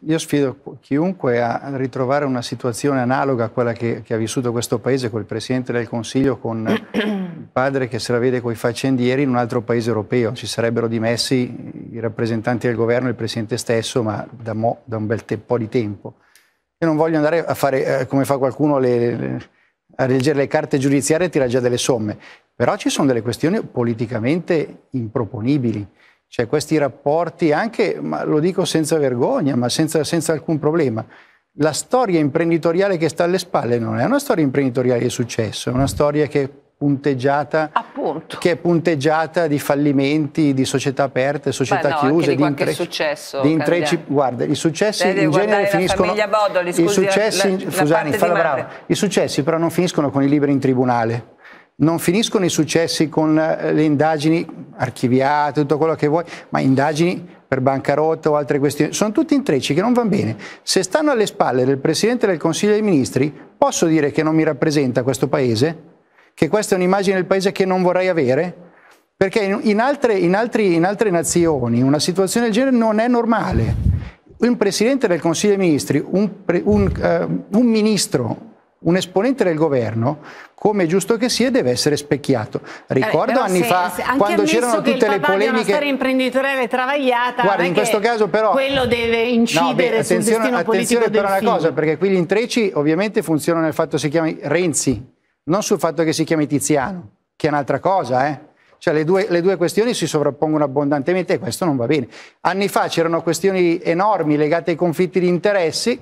Io sfido chiunque a ritrovare una situazione analoga a quella che, che ha vissuto questo paese col Presidente del Consiglio, con il padre che se la vede con i faccendieri in un altro paese europeo. Ci sarebbero dimessi i rappresentanti del governo e il Presidente stesso, ma da, mo, da un bel te- po' di tempo. Io non voglio andare a fare, eh, come fa qualcuno, le, le, a leggere le carte giudiziarie e tirare già delle somme, però ci sono delle questioni politicamente improponibili. Cioè questi rapporti anche, lo dico senza vergogna, ma senza, senza alcun problema, la storia imprenditoriale che sta alle spalle non è una storia imprenditoriale di successo, è una storia che punteggiata che è punteggiata di fallimenti, di società aperte, società Beh, no, chiuse, di, di intre- successo, di intrecci, guarda, i successi in genere finiscono Bodoli, scusi, i successi, la, la Fusani, la brava. I successi però non finiscono con i libri in tribunale non finiscono i successi con eh, le indagini archiviate, tutto quello che vuoi, ma indagini per bancarotta o altre questioni, sono tutti intrecci che non vanno bene. Se stanno alle spalle del Presidente del Consiglio dei Ministri, posso dire che non mi rappresenta questo Paese? Che questa è un'immagine del Paese che non vorrei avere? Perché in altre, in, altri, in altre nazioni una situazione del genere non è normale. Un Presidente del Consiglio dei Ministri, un, un, uh, un Ministro, un esponente del governo, come giusto che sia, deve essere specchiato. Ricordo eh, anni se, fa, se quando c'erano tutte le polemiche... Anche storia imprenditoriale travagliata... Guarda, in questo caso però... Quello deve incidere no, beh, sul destino politico Attenzione per una cosa, perché qui gli intrecci ovviamente funzionano nel fatto che si chiami Renzi, non sul fatto che si chiami Tiziano, che è un'altra cosa, eh? Cioè le due, le due, questioni si sovrappongono abbondantemente e questo non va bene. Anni fa c'erano questioni enormi legate ai conflitti di interessi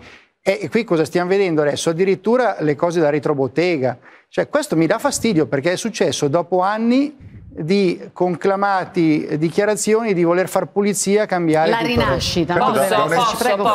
e qui cosa stiamo vedendo adesso? Addirittura le cose da retrobottega. Cioè, questo mi dà fastidio perché è successo dopo anni di conclamati dichiarazioni di voler far pulizia, cambiare... La rinascita. Cioè, posso, posso, posso.